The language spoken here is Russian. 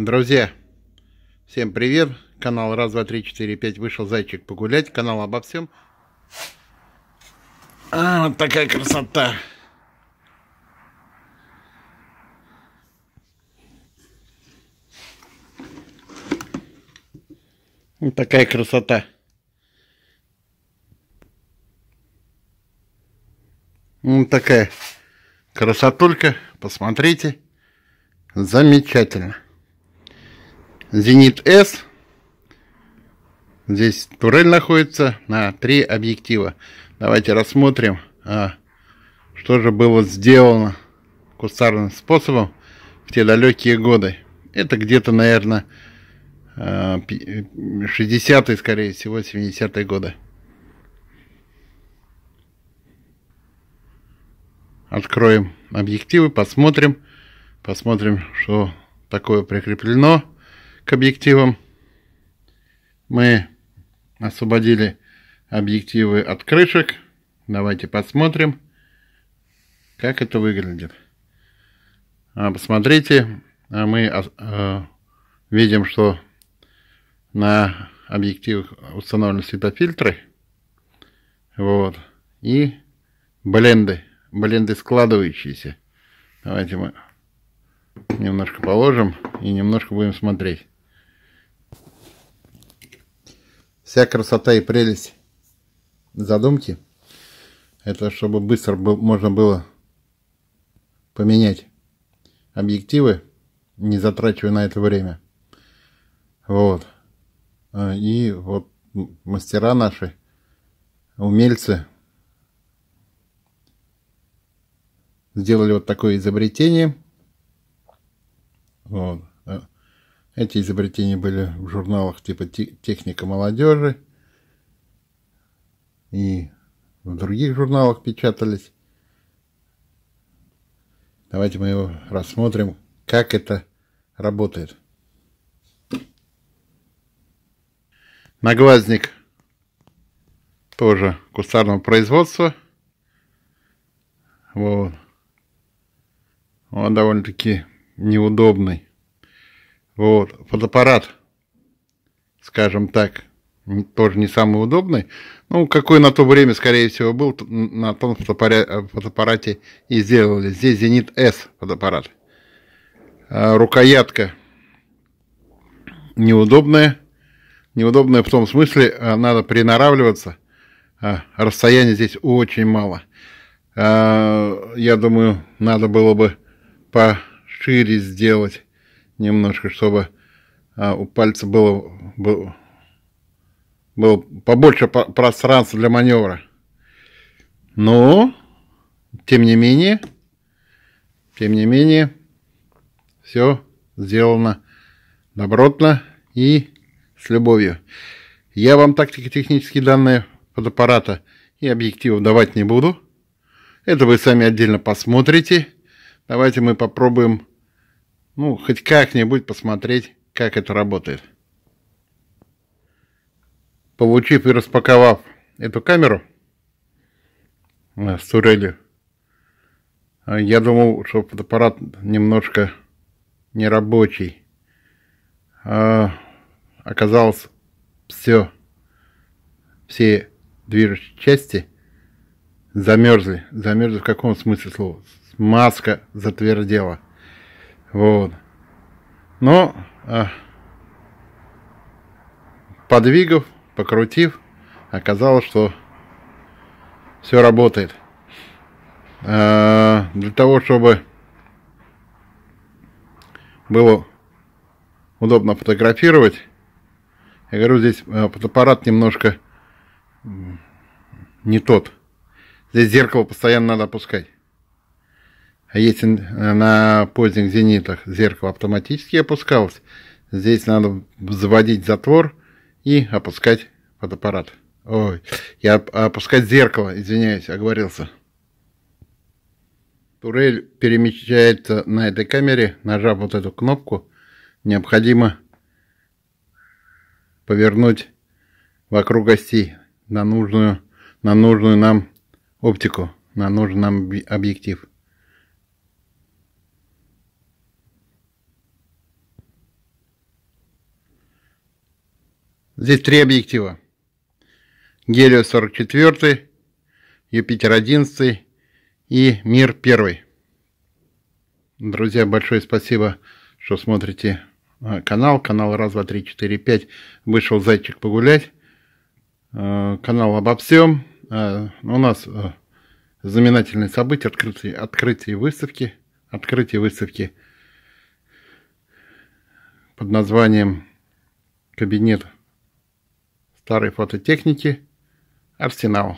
Друзья, всем привет. Канал раз, два, три, четыре, пять. Вышел зайчик погулять. Канал обо всем. А, вот такая красота. Вот такая красота. Вот такая красотулька. Посмотрите. Замечательно. Зенит С. Здесь турель находится на три объектива. Давайте рассмотрим, а, что же было сделано кустарным способом в те далекие годы. Это где-то, наверное, 60-е, а, скорее всего, 70-е годы. Откроем объективы, посмотрим. Посмотрим, что такое прикреплено к объективам. Мы освободили объективы от крышек. Давайте посмотрим, как это выглядит. А, посмотрите, а мы а, видим, что на объективах установлены светофильтры. Вот. И бленды. Бленды складывающиеся. Давайте мы немножко положим и немножко будем смотреть. Вся красота и прелесть задумки. Это чтобы быстро можно было поменять объективы, не затрачивая на это время. Вот. А, и вот мастера наши, умельцы, сделали вот такое изобретение. Вот. Эти изобретения были в журналах типа «Техника молодежи» и в других журналах печатались. Давайте мы его рассмотрим, как это работает. Наглазник тоже кустарного производства. Вот. Он довольно-таки неудобный. Вот, фотоаппарат, скажем так, тоже не самый удобный. Ну, какой на то время, скорее всего, был, на том э, фотоаппарате и сделали. Здесь Зенит С фотоаппарат. А, рукоятка неудобная. Неудобная в том смысле, а, надо приноравливаться. А, Расстояние здесь очень мало. Я думаю, надо было бы пошире сделать немножко, чтобы а, у пальца было, было, было побольше пространства для маневра. Но, тем не менее, тем не менее, все сделано добротно и с любовью. Я вам тактико-технические данные фотоаппарата и объективов давать не буду. Это вы сами отдельно посмотрите. Давайте мы попробуем ну, хоть как-нибудь посмотреть, как это работает. Получив и распаковав эту камеру э, с турелью, э, я думал, что фотоаппарат немножко нерабочий. А оказалось, все, все движущие части замерзли. Замерзли в каком смысле слова? Маска затвердела. Вот. Но ну, э, а, подвигав, покрутив, оказалось, что все работает. Э, для того, чтобы было удобно фотографировать, я говорю, здесь а, фотоаппарат немножко не тот. Здесь зеркало постоянно надо опускать. А если э, на поздних зенитах зеркало автоматически опускалось, здесь надо заводить затвор и опускать фотоаппарат. Ой, я опускать зеркало, извиняюсь, оговорился. Турель перемещается на этой камере, нажав вот эту кнопку, необходимо повернуть вокруг оси на нужную, на нужную нам оптику, на нужный нам объектив. Здесь три объектива. Гелио 44, Юпитер 11 и Мир 1. Друзья, большое спасибо, что смотрите э, канал. Канал раз, два, три, четыре, пять. Вышел зайчик погулять. Э, канал обо всем. Э, у нас знаменательные события, открытие, открытие выставки. Открытие выставки под названием «Кабинет старой фототехники «Арсенал».